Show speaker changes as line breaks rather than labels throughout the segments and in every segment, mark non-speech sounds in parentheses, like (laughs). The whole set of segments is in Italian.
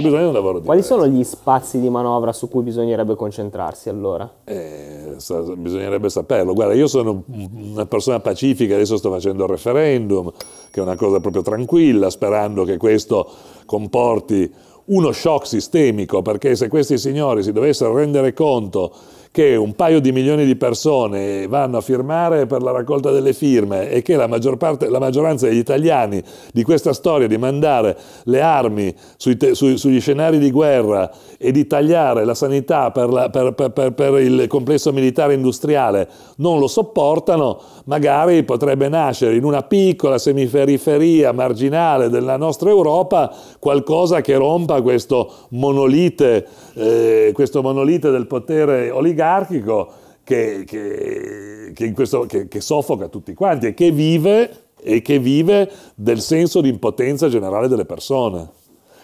C'è bisogno di un lavoro Quali sono gli spazi di manovra su cui bisognerebbe concentrarsi allora? Eh, sa, bisognerebbe saperlo. Guarda, io sono una persona pacifica, adesso sto facendo il referendum, che è una cosa proprio tranquilla, sperando che questo comporti uno shock sistemico, perché se questi signori si dovessero rendere conto che un paio di milioni di persone vanno a firmare per la raccolta delle firme e che la, maggior parte, la maggioranza degli italiani di questa storia di mandare le armi te, su, sugli scenari di guerra e di tagliare la sanità per, la, per, per, per il complesso militare industriale non lo sopportano, magari potrebbe nascere in una piccola semiferiferia marginale della nostra Europa qualcosa che rompa questo monolite, eh, questo monolite del potere oligarchico oligarchico che, che, che, questo, che, soffoca tutti quanti e che vive, e che vive del senso di impotenza generale delle persone.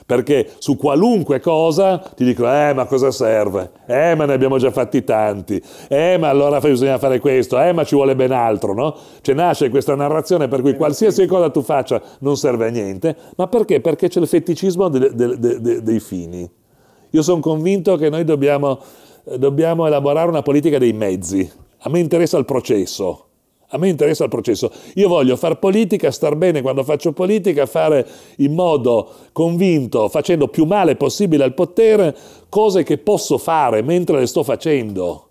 Perché su qualunque cosa ti dicono, eh ma cosa serve? Eh ma ne abbiamo già fatti tanti, eh ma allora bisogna fare questo, eh ma ci vuole ben altro, no? Cioè nasce questa narrazione per cui qualsiasi cosa tu faccia non serve a niente, ma perché? Perché c'è il feticismo de, de, de, dei fini. Io sono convinto che noi dobbiamo eh, dobbiamo elaborare una politica dei mezzi. A me interessa il processo. A me interessa il processo. Io voglio far politica, star bene quando faccio politica, fare in modo convinto, facendo più male possibile al potere, cose che posso fare mentre le sto facendo.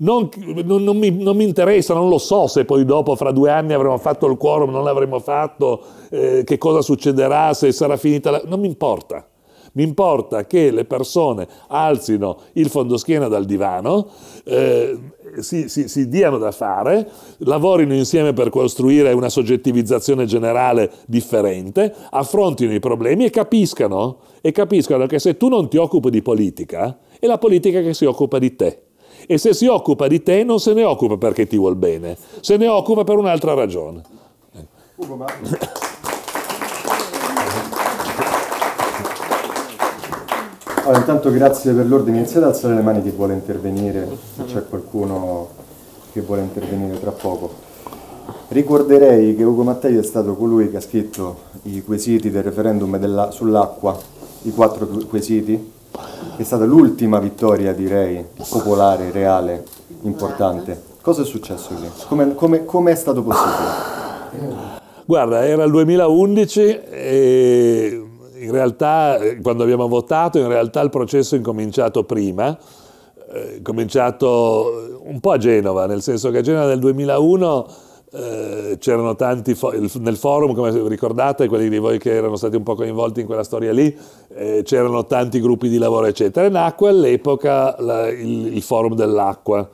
Non, non, non, mi, non mi, interessa, non lo so se poi dopo, fra due anni, avremo fatto il quorum, non l'avremo fatto, eh, che cosa succederà, se sarà finita la... Non mi importa mi importa che le persone alzino il fondoschiena dal divano, eh, si, si, si, diano da fare, lavorino insieme per costruire una soggettivizzazione generale differente, affrontino i problemi e capiscano, e capiscano che se tu non ti occupi di politica, è la politica che si occupa di te. E se si occupa di te non se ne occupa perché ti vuol bene, se ne occupa per un'altra ragione. Ugo, ma... (laughs)
Allora, intanto grazie per l'ordine, iniziate ad alzare le mani chi vuole intervenire, se c'è qualcuno che vuole intervenire tra poco. Ricorderei che Ugo Mattei è stato colui che ha scritto i quesiti del referendum sull'acqua, i quattro quesiti, è stata l'ultima vittoria, direi, popolare, reale, importante. Cosa è successo lì? Come, come, come è stato possibile?
Guarda, era il 2011 e in realtà eh, quando abbiamo votato, in realtà il processo è incominciato prima, è eh, cominciato eh, un po' a Genova, nel senso che a Genova nel 2001 c'erano tanti, nel forum come ricordate, quelli di voi che erano stati un po' coinvolti in quella storia lì, eh, c'erano tanti gruppi di lavoro eccetera, e nacque all'epoca il, il, forum dell'acqua,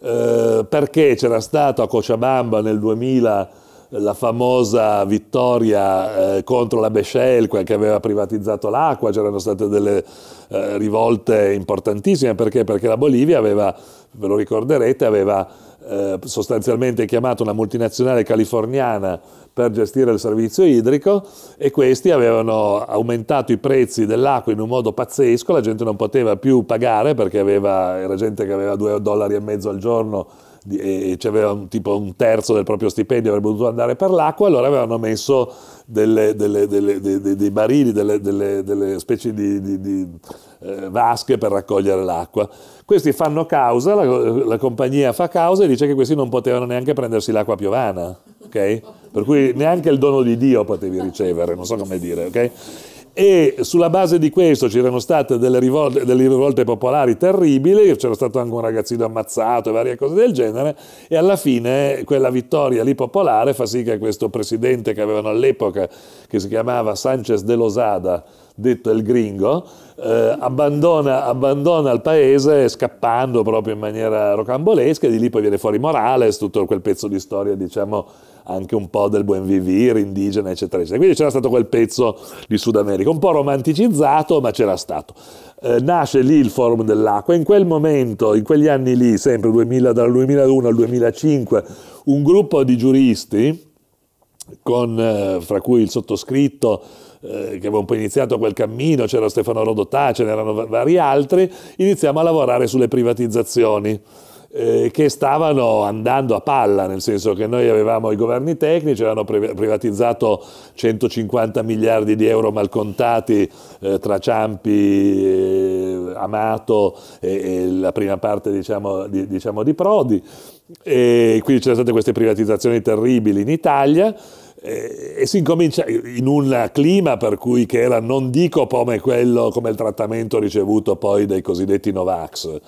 eh, perché c'era stato a Cochabamba nel 2000 la famosa vittoria eh, contro la Bechel, quella che aveva privatizzato l'acqua, c'erano state delle eh, rivolte importantissime perché? perché? la Bolivia aveva, ve lo ricorderete, aveva eh, sostanzialmente chiamato una multinazionale californiana per gestire il servizio idrico e questi avevano aumentato i prezzi dell'acqua in un modo pazzesco, la gente non poteva più pagare perché aveva, era gente che aveva 2 dollari e mezzo al giorno e aveva un, tipo un terzo del proprio stipendio, avrebbe dovuto andare per l'acqua, allora avevano messo delle, delle, delle, dei, dei, barili, delle, specie di, di, di eh, vasche per raccogliere l'acqua. Questi fanno causa, la, la, compagnia fa causa e dice che questi non potevano neanche prendersi l'acqua piovana, ok? Per cui neanche il dono di Dio potevi ricevere, non so come dire, ok? e sulla base di questo c'erano state delle rivolte, delle rivolte, popolari terribili, c'era stato anche un ragazzino ammazzato e varie cose del genere e alla fine quella vittoria lì popolare fa sì che questo presidente che avevano all'epoca, che si chiamava Sanchez de Losada, detto il gringo, eh, abbandona, abbandona, il paese scappando proprio in maniera rocambolesca e di lì poi viene fuori Morales, tutto quel pezzo di storia diciamo anche un po' del buen vivir indigena eccetera eccetera. Quindi c'era stato quel pezzo di Sud America, un po' romanticizzato ma c'era stato. Eh, nasce lì il forum dell'acqua, in quel momento, in quegli anni lì, sempre 2000, dal 2001 al 2005, un gruppo di giuristi, con, eh, fra cui il sottoscritto, eh, che aveva un po' iniziato quel cammino, c'era Stefano Rodotà, ce n'erano vari altri, iniziamo a lavorare sulle privatizzazioni eh, che stavano andando a palla, nel senso che noi avevamo i governi tecnici, avevano privatizzato 150 miliardi di euro malcontati eh, tra Ciampi, eh, Amato e, e, la prima parte diciamo, di, diciamo, di Prodi, e quindi c'erano state queste privatizzazioni terribili in Italia e, eh, e si incomincia in un clima per cui che era non dico come, quello, come il trattamento ricevuto poi dai cosiddetti Novax.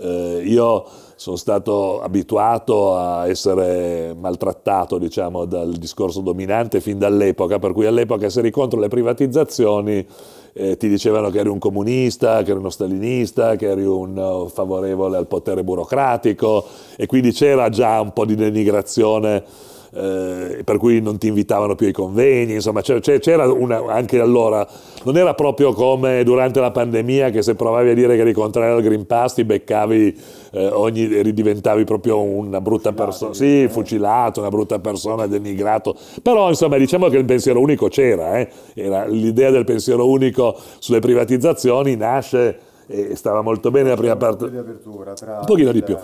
Eh, io sono stato abituato a essere maltrattato diciamo, dal discorso dominante fin dall'epoca, per cui all'epoca se eri contro le privatizzazioni eh, ti dicevano che eri un comunista, che eri uno stalinista, che eri un eh, favorevole al potere burocratico e quindi c'era già un po' di denigrazione eh, per cui non ti invitavano più ai convegni, insomma c'era una, anche allora, non era proprio come durante la pandemia che se provavi a dire che eri contrario al Green Pass ti beccavi, eh, ogni, ridiventavi proprio una brutta persona, sì, eh. fucilato, una brutta persona, denigrato, però insomma diciamo che il pensiero unico c'era, eh? l'idea del pensiero unico sulle privatizzazioni nasce e stava molto bene la prima parte. Tra... Un pochino di più.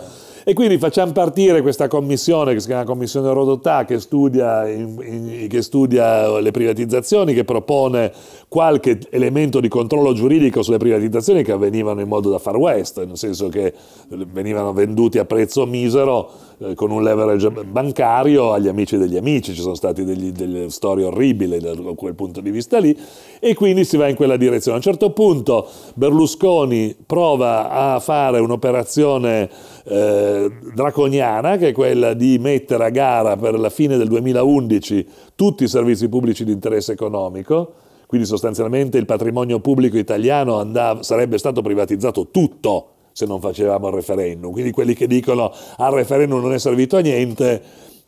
E quindi facciamo partire questa commissione che si chiama Commissione Rodotà che studia, in, in, che studia le privatizzazioni, che propone qualche elemento di controllo giuridico sulle privatizzazioni che avvenivano in modo da far west, nel senso che venivano venduti a prezzo misero eh, con un leverage bancario agli amici degli amici, ci sono state delle storie orribili da quel punto di vista lì e quindi si va in quella direzione. A un certo punto Berlusconi prova a fare un'operazione eh, draconiana che è quella di mettere a gara per la fine del 2011 tutti i servizi pubblici di interesse economico quindi sostanzialmente il patrimonio pubblico italiano andava, sarebbe stato privatizzato tutto se non facevamo il referendum. Quindi quelli che dicono al referendum non è servito a niente,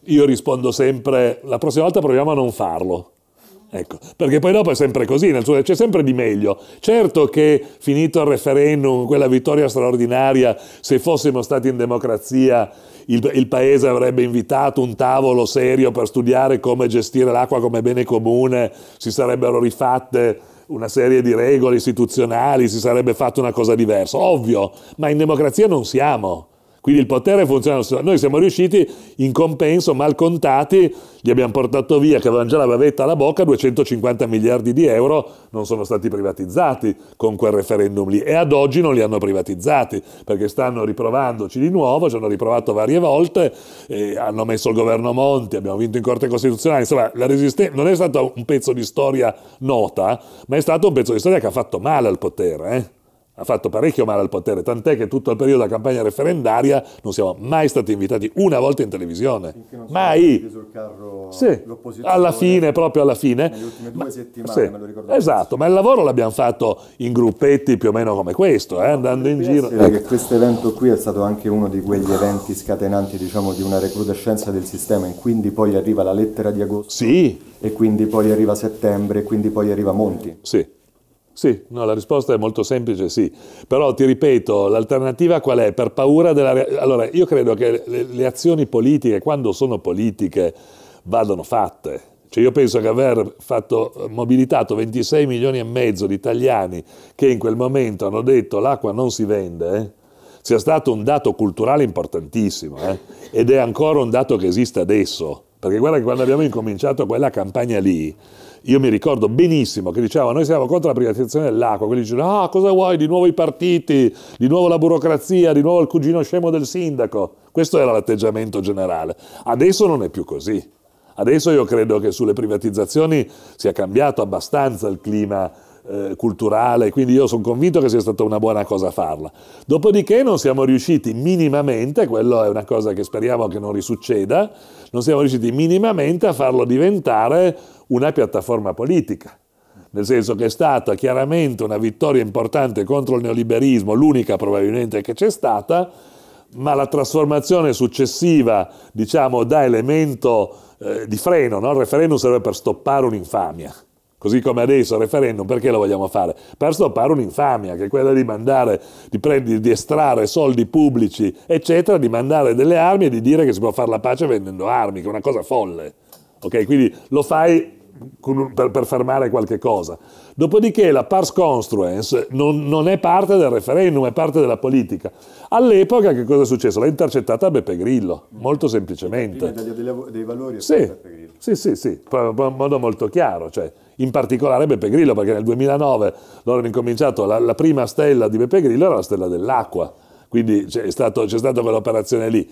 io rispondo sempre la prossima volta proviamo a non farlo. Ecco, perché poi dopo è sempre così, c'è sempre di meglio. Certo che finito il referendum, quella vittoria straordinaria, se fossimo stati in democrazia, il, il paese avrebbe invitato un tavolo serio per studiare come gestire l'acqua come bene comune, si sarebbero rifatte una serie di regole istituzionali, si sarebbe fatto una cosa diversa, ovvio, ma in democrazia non siamo. Quindi il potere funziona. Noi siamo riusciti in compenso, mal contati, gli abbiamo portato via, che avevano già la bavetta alla bocca, 250 miliardi di euro non sono stati privatizzati con quel referendum lì e ad oggi non li hanno privatizzati perché stanno riprovandoci di nuovo, ci hanno riprovato varie volte, hanno messo il governo Monti, abbiamo vinto in Corte Costituzionale, insomma la resistenza non è stato un pezzo di storia nota, ma è stato un pezzo di storia che ha fatto male al potere. Eh? ha fatto parecchio male al potere, tant'è che tutto il periodo della campagna referendaria non siamo mai stati invitati una volta in televisione. Mai. Sì. Alla fine, proprio alla fine. Nelle ultime due settimane, sì. me lo ricordo. Esatto, ma il lavoro l'abbiamo fatto in gruppetti più o meno come questo, eh, andando in giro. che
questo evento qui è stato anche uno di quegli eventi scatenanti, diciamo, di una recrudescenza del sistema e quindi poi arriva la lettera di agosto. Sì. E quindi poi arriva settembre e quindi poi arriva Monti. Sì.
Sì, no, la risposta è molto semplice, sì. Però ti ripeto, l'alternativa qual è? Per paura della... Re... Allora, io credo che le, le, azioni politiche, quando sono politiche, vadano fatte. Cioè io penso che aver fatto, mobilitato 26 milioni e mezzo di italiani che in quel momento hanno detto l'acqua non si vende, eh, sia stato un dato culturale importantissimo eh, ed è ancora un dato che esiste adesso. Perché guarda che quando abbiamo incominciato quella campagna lì, io mi ricordo benissimo che dicevano noi siamo contro la privatizzazione dell'acqua, quelli dicevano ah cosa vuoi, di nuovo i partiti, di nuovo la burocrazia, di nuovo il cugino scemo del sindaco. Questo era l'atteggiamento generale. Adesso non è più così. Adesso io credo che sulle privatizzazioni sia cambiato abbastanza il clima eh, culturale, quindi io sono convinto che sia stata una buona cosa farla. Dopodiché non siamo riusciti minimamente, quello è una cosa che speriamo che non risucceda, non siamo riusciti minimamente a farlo diventare una piattaforma politica nel senso che è stata chiaramente una vittoria importante contro il neoliberismo, l'unica probabilmente che c'è stata, ma la trasformazione successiva, diciamo, da elemento eh, di freno, no? il referendum serve per stoppare un'infamia, così come adesso il referendum, perché lo vogliamo fare? Per stoppare un'infamia, che è quella di mandare, di, prendi, di estrarre soldi pubblici, eccetera, di mandare delle armi e di dire che si può fare la pace vendendo armi, che è una cosa folle. Ok, quindi lo fai un, per, per, fermare qualche cosa. Dopodiché la pars construens non, non, è parte del referendum, è parte della politica. All'epoca che cosa è successo? L'ha intercettata Beppe Grillo, molto semplicemente. Prima dei, dei valori sì, Beppe Grillo. Sì, sì, sì, in modo molto chiaro. Cioè, in particolare Beppe Grillo, perché nel 2009 loro hanno incominciato, la, la prima stella di Beppe Grillo era la stella dell'acqua, quindi c'è, stato, c'è stata quell'operazione lì.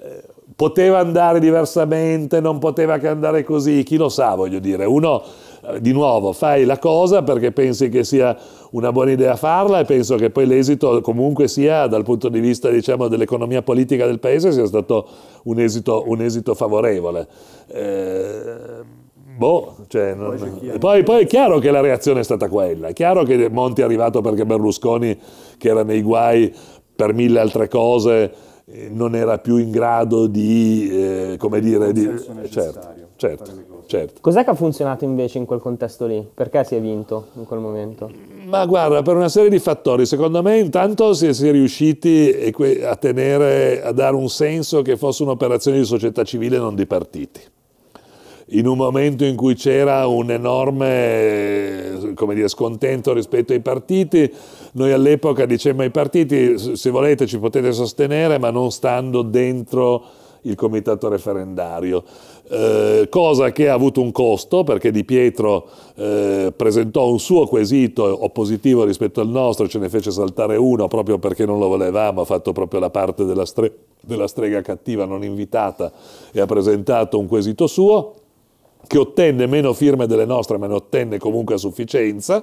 Eh, poteva andare diversamente, non poteva che andare così, chi lo sa, voglio dire, uno eh, di nuovo fai la cosa perché pensi che sia una buona idea farla e penso che poi l'esito comunque sia dal punto di vista diciamo, dell'economia politica del paese sia stato un esito, un esito favorevole. Eh, Boh, cioè, poi, non... è poi, poi, è chiaro che la reazione è stata quella, è chiaro che Monti è arrivato perché Berlusconi, che era nei guai per mille altre cose, eh, non era più in grado di, eh, come dire, di... Eh, certo, certo, certo.
Cos'è che ha funzionato invece in quel contesto lì? Perché si è vinto in quel momento?
Ma guarda, per una serie di fattori, secondo me intanto si è, si è riusciti a tenere, a dare un senso che fosse un'operazione di società civile e non di partiti in un momento in cui c'era un enorme dire, scontento rispetto ai partiti, noi all'epoca dicevamo ai partiti se volete ci potete sostenere ma non stando dentro il comitato referendario, eh, cosa che ha avuto un costo perché Di Pietro eh, presentò un suo quesito oppositivo rispetto al nostro, ce ne fece saltare uno proprio perché non lo volevamo, ha fatto proprio la parte della, stre della strega cattiva non invitata e ha presentato un quesito suo che ottenne meno firme delle nostre, ma ne ottenne comunque a sufficienza,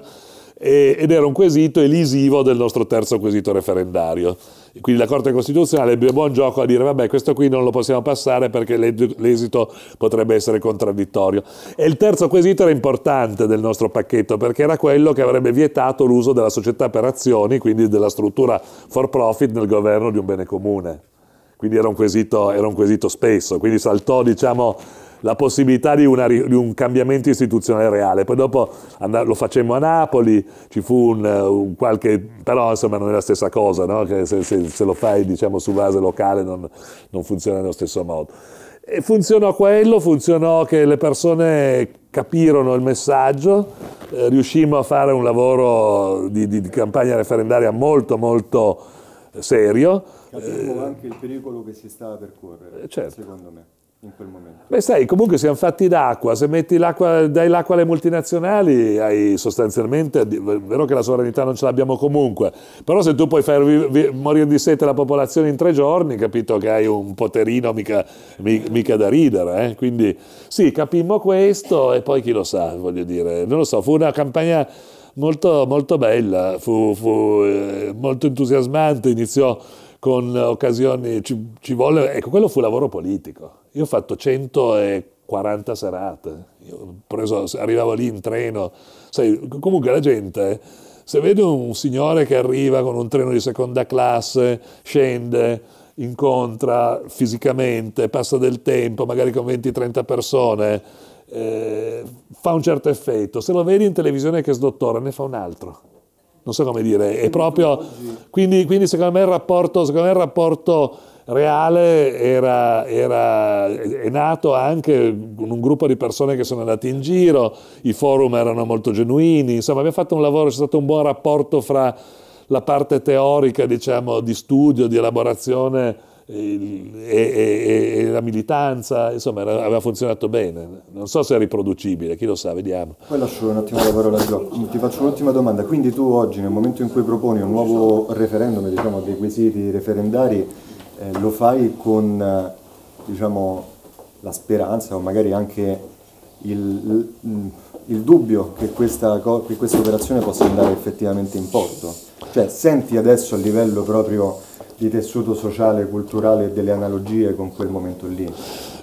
e, ed era un quesito elisivo del nostro terzo quesito referendario. Quindi la Corte Costituzionale ebbe buon gioco a dire vabbè questo qui non lo possiamo passare perché l'esito potrebbe essere contraddittorio. E il terzo quesito era importante del nostro pacchetto perché era quello che avrebbe vietato l'uso della società per azioni, quindi della struttura for profit nel governo di un bene comune. Quindi era un quesito, era un quesito spesso, quindi saltò diciamo la possibilità di, una, di, un cambiamento istituzionale reale. Poi dopo lo facemmo a Napoli, ci fu un, eh, un qualche... però insomma non è la stessa cosa, no? se, se, se, lo fai diciamo, su base locale non, non funziona nello stesso modo. E funzionò quello, funzionò che le persone capirono il messaggio, eh, riuscimmo a fare un lavoro di, di, di campagna referendaria molto molto eh, serio.
Capimmo anche il pericolo che si
stava per correre, eh, certo. secondo me in quel momento? Beh, sai, comunque siamo fatti d'acqua, se metti l'acqua, dai l'acqua alle multinazionali, hai sostanzialmente, è vero che la sovranità non ce l'abbiamo comunque, però se tu puoi far morire di sete la popolazione in tre giorni, capito che hai un poterino mica, mica da ridere, eh? quindi sì, capimmo questo e poi chi lo sa, voglio dire, non lo so, fu una campagna... Molto, molto bella, fu, fu eh, molto entusiasmante, iniziò con occasioni, ci, ci volle, ecco quello fu lavoro politico, io ho fatto 140 serate, preso, arrivavo lì in treno, sai, comunque la gente, se vede un signore che arriva con un treno di seconda classe, scende, incontra fisicamente, passa del tempo, magari con 20-30 persone, eh, fa un certo effetto. Se lo vedi in televisione che sdottora, ne fa un altro. Non so come dire, è proprio... Quindi, quindi secondo me il rapporto, secondo me il rapporto Reale era, era, è nato anche con un gruppo di persone che sono andate in giro, i forum erano molto genuini, insomma abbiamo fatto un lavoro, c'è stato un buon rapporto fra la parte teorica diciamo, di studio, di elaborazione e, e, e, la militanza, insomma era, aveva funzionato bene. Non so se è riproducibile, chi lo sa, vediamo.
Poi lascio un attimo la parola a Ti faccio un'ultima domanda. Quindi tu oggi, nel momento in cui proponi un nuovo referendum, diciamo, dei quesiti referendari, eh, lo fai con eh, diciamo, la speranza o magari anche il, il, mm, il dubbio che questa, che questa operazione possa andare effettivamente in porto. Cioè senti adesso a livello proprio di tessuto sociale, culturale e delle analogie con quel momento lì.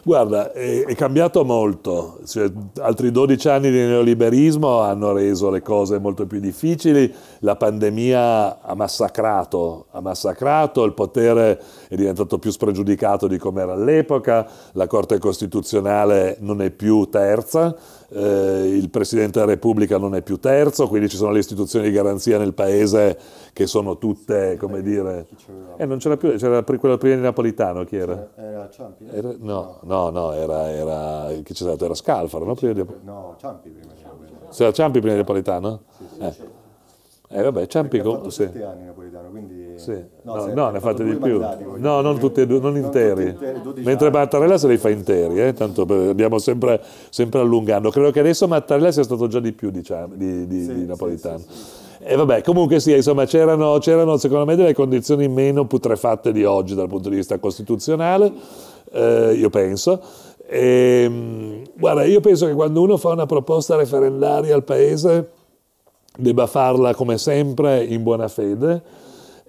Guarda, è, è cambiato molto, cioè, altri 12 anni di neoliberismo hanno reso le cose molto più difficili, la pandemia ha massacrato, ha massacrato, il potere è diventato più spregiudicato di come era all'epoca, la Corte Costituzionale non è più terza, eh, il Presidente della Repubblica non è più terzo, quindi ci sono le istituzioni di garanzia nel Paese che sono tutte, come dire... Eh, non c'era più, c'era quella prima di Napolitano, chi era?
Era Ciampi?
no, no No, no, era, era, chi c'è stato? Era Scalfaro, no? Prima di...
No, Ciampi prima.
C'era Ciampi prima di Napolitano? Sì, sì. Eh. Eh vabbè, Ciampi con... Sì.
anni Napolitano,
quindi... Sì. No, no, no ne ha fatti di più. Mandati, no, non tutti e due, non interi. Non interi Mentre anni. Mattarella se li fa interi, eh? tanto abbiamo sempre, sempre allungando. Credo che adesso Mattarella sia stato già di più diciamo, di, di, sì, di, Napolitano. Sì, sì, e vabbè, comunque sì, insomma, c'erano, secondo me delle condizioni meno putrefatte di oggi dal punto di vista costituzionale eh, io penso. E, ehm, guarda, io penso che quando uno fa una proposta referendaria al Paese debba farla come sempre in buona fede.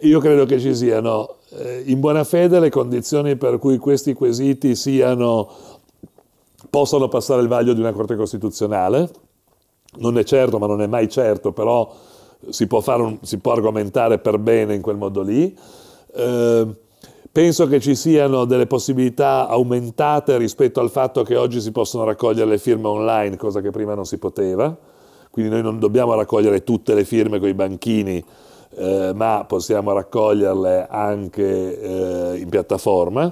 Io credo che ci siano eh, in buona fede le condizioni per cui questi quesiti siano, possano passare il vaglio di una Corte Costituzionale. Non è certo, ma non è mai certo, però si può, un, si può argomentare per bene in quel modo lì. Eh, Penso che ci siano delle possibilità aumentate rispetto al fatto che oggi si possono raccogliere le firme online, cosa che prima non si poteva. Quindi noi non dobbiamo raccogliere tutte le firme con i banchini, eh, ma possiamo raccoglierle anche eh, in piattaforma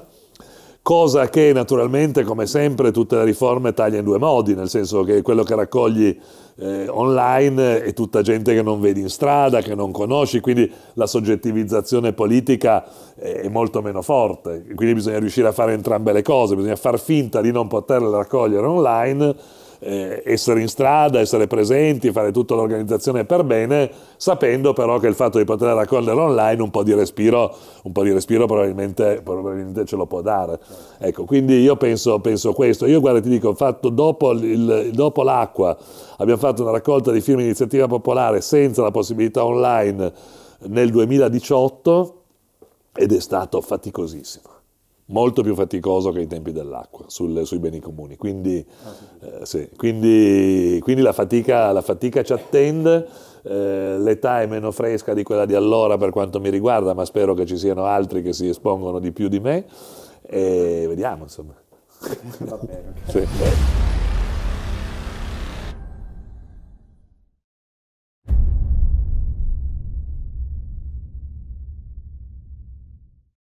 cosa che naturalmente come sempre tutte le riforme taglia in due modi, nel senso che quello che raccogli eh, online è tutta gente che non vedi in strada, che non conosci, quindi la soggettivizzazione politica eh, è molto meno forte, quindi bisogna riuscire a fare entrambe le cose, bisogna far finta di non poterle raccogliere online eh, essere in strada, essere presenti, fare tutta l'organizzazione per bene, sapendo però che il fatto di poter raccogliere online un po' di respiro, po di respiro probabilmente, probabilmente, ce lo può dare. Ecco, quindi io penso, penso questo. Io guarda ti dico, fatto dopo, il, dopo l'acqua abbiamo fatto una raccolta di firme di iniziativa popolare senza la possibilità online nel 2018 ed è stato faticosissimo molto più faticoso che i tempi dell'acqua sul, sui beni comuni. Quindi, ah, eh, sì, quindi, quindi la, fatica, la, fatica, ci attende, eh, l'età è meno fresca di quella di allora per quanto mi riguarda, ma spero che ci siano altri che si espongono di più di me e vediamo insomma. Va bene. sì.